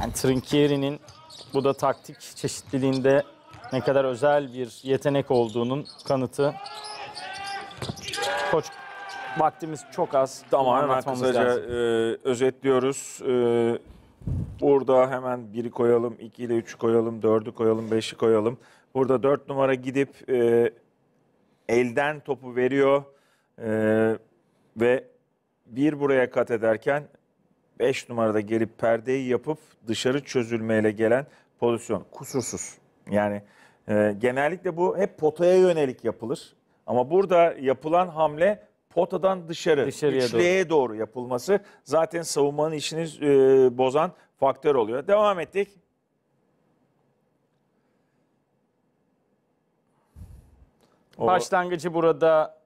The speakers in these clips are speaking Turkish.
Yani Trinkieri'nin bu da taktik çeşitliliğinde ne kadar özel bir yetenek olduğunun kanıtı. Koç vaktimiz çok az. Tamam hemen kısaca e, özetliyoruz. E, burada hemen biri koyalım, 2 ile 3'ü koyalım, 4'ü koyalım, 5'i koyalım. Burada 4 numara gidip e, elden topu veriyor e, ve bir buraya kat ederken 5 numarada gelip perdeyi yapıp dışarı çözülmeyle gelen pozisyon kusursuz. Yani e, genellikle bu hep potaya yönelik yapılır. Ama burada yapılan hamle potadan dışarı, Dışarıya üçlüye doğru. doğru yapılması zaten savunmanın işini e, bozan faktör oluyor. Devam ettik. O... Başlangıcı burada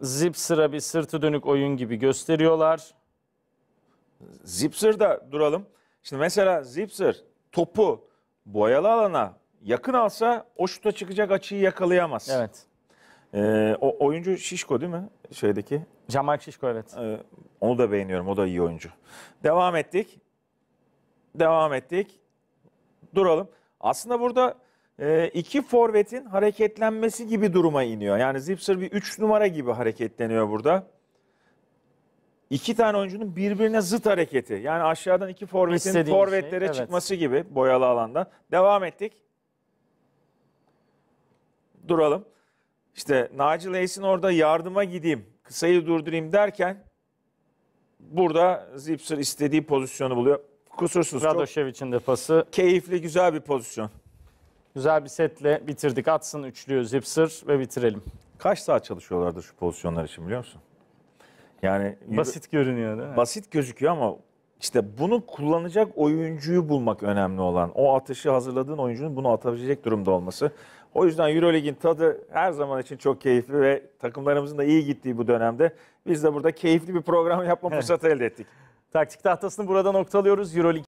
zip sıra bir sırtı dönük oyun gibi gösteriyorlar. Zipser'da duralım. Şimdi mesela Zipser topu boyalı alana yakın alsa o şuta çıkacak açıyı yakalayamaz. Evet. Ee, o oyuncu Şişko değil mi? Şeydeki. Jamal Şişko evet. Ee, onu da beğeniyorum. O da iyi oyuncu. Devam ettik. Devam ettik. Duralım. Aslında burada e, iki forvetin hareketlenmesi gibi duruma iniyor. Yani Zipser bir üç numara gibi hareketleniyor burada. İki tane oyuncunun birbirine zıt hareketi. Yani aşağıdan iki forvetin İstediğin forvetlere şey, evet. çıkması gibi boyalı alanda Devam ettik. Duralım. İşte Naci Leysin orada yardıma gideyim, kısayı durdurayım derken burada Zipser istediği pozisyonu buluyor. Kusursuz. Radoşevic'in de pası. Keyifli, güzel bir pozisyon. Güzel bir setle bitirdik. Atsın üçlüyü Zipser ve bitirelim. Kaç saat çalışıyorlardı şu pozisyonlar için biliyor musun? Yani basit görünüyor değil mi? Basit gözüküyor ama işte bunu kullanacak oyuncuyu bulmak önemli olan. O atışı hazırladığın oyuncunun bunu atabilecek durumda olması. O yüzden Eurolig'in tadı her zaman için çok keyifli ve takımlarımızın da iyi gittiği bu dönemde biz de burada keyifli bir program yapma fırsatı elde ettik. Taktik tahtasını burada noktalıyoruz. Eurolig